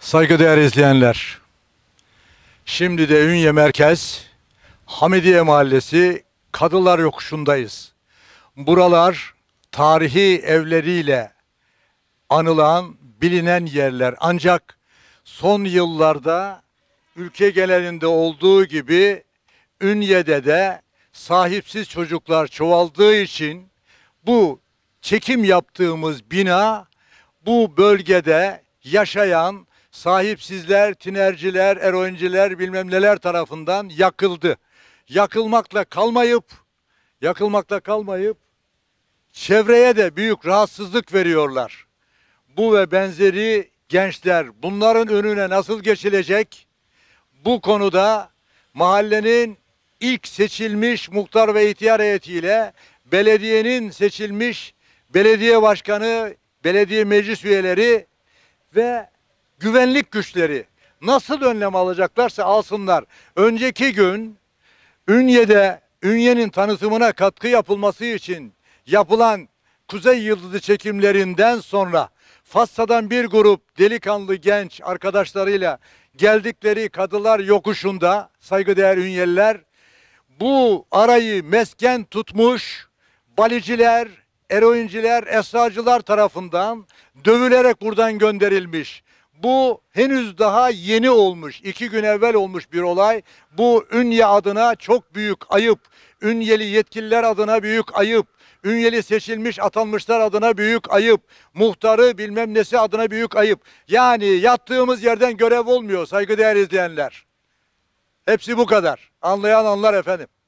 Saygıdeğer izleyenler, şimdi de Ünye Merkez, Hamidiye Mahallesi, Kadılar Yokuşu'ndayız. Buralar tarihi evleriyle anılan, bilinen yerler. Ancak son yıllarda ülke genelinde olduğu gibi Ünye'de de sahipsiz çocuklar çoğaldığı için bu çekim yaptığımız bina bu bölgede yaşayan sahipsizler, tinerciler, eroinciler bilmem neler tarafından yakıldı. Yakılmakla kalmayıp, yakılmakla kalmayıp çevreye de büyük rahatsızlık veriyorlar. Bu ve benzeri gençler bunların önüne nasıl geçilecek? Bu konuda mahallenin ilk seçilmiş muhtar ve ihtiyar heyetiyle belediyenin seçilmiş belediye başkanı, belediye meclis üyeleri ve güvenlik güçleri nasıl önlem alacaklarsa alsınlar. Önceki gün Ünye'de Ünye'nin tanıtımına katkı yapılması için yapılan Kuzey Yıldızı çekimlerinden sonra Fassa'dan bir grup delikanlı genç arkadaşlarıyla geldikleri Kadılar Yokuşu'nda saygıdeğer Ünyeliler bu arayı mesken tutmuş baliciler, eroinciler, esracılar tarafından dövülerek buradan gönderilmiş. Bu henüz daha yeni olmuş, iki gün evvel olmuş bir olay. Bu Ünye adına çok büyük ayıp. Ünyeli yetkililer adına büyük ayıp. Ünyeli seçilmiş atanmışlar adına büyük ayıp. Muhtarı bilmem nesi adına büyük ayıp. Yani yattığımız yerden görev olmuyor saygıdeğer izleyenler. Hepsi bu kadar. Anlayan anlar efendim.